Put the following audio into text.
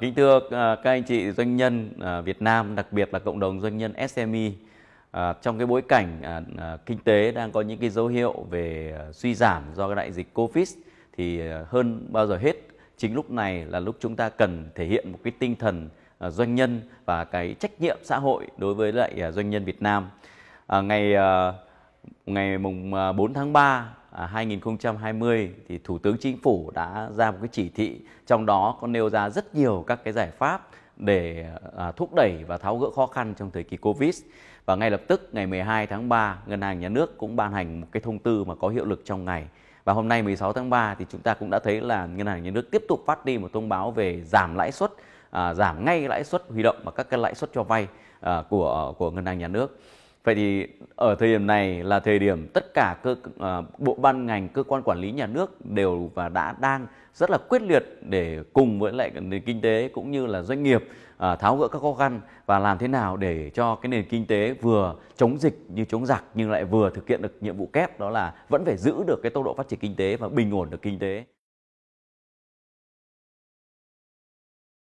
Kính thưa à, các anh chị doanh nhân à, Việt Nam, đặc biệt là cộng đồng doanh nhân SME, à, trong cái bối cảnh kinh tế đang có những cái dấu hiệu về suy giảm do cái đại dịch Covid thì hơn bao giờ hết chính lúc này là lúc chúng ta cần thể hiện một cái tinh thần doanh nhân và cái trách nhiệm xã hội đối với lại doanh nhân Việt Nam. Ngày ngày mùng 4 tháng 3 2020 à, thì Thủ tướng Chính phủ đã ra một cái chỉ thị trong đó có nêu ra rất nhiều các cái giải pháp để à, thúc đẩy và tháo gỡ khó khăn trong thời kỳ Covid. Và ngay lập tức ngày 12 tháng 3, Ngân hàng Nhà nước cũng ban hành một cái thông tư mà có hiệu lực trong ngày. Và hôm nay 16 tháng 3 thì chúng ta cũng đã thấy là Ngân hàng Nhà nước tiếp tục phát đi một thông báo về giảm lãi suất, à, giảm ngay lãi suất huy động và các cái lãi suất cho vay của của Ngân hàng Nhà nước. Vậy thì ở thời điểm này là thời điểm tất cả cơ uh, bộ ban ngành cơ quan quản lý nhà nước đều và đã đang rất là quyết liệt để cùng với lại nền kinh tế cũng như là doanh nghiệp uh, tháo gỡ các khó khăn và làm thế nào để cho cái nền kinh tế vừa chống dịch như chống giặc nhưng lại vừa thực hiện được nhiệm vụ kép đó là vẫn phải giữ được cái tốc độ phát triển kinh tế và bình ổn được kinh tế.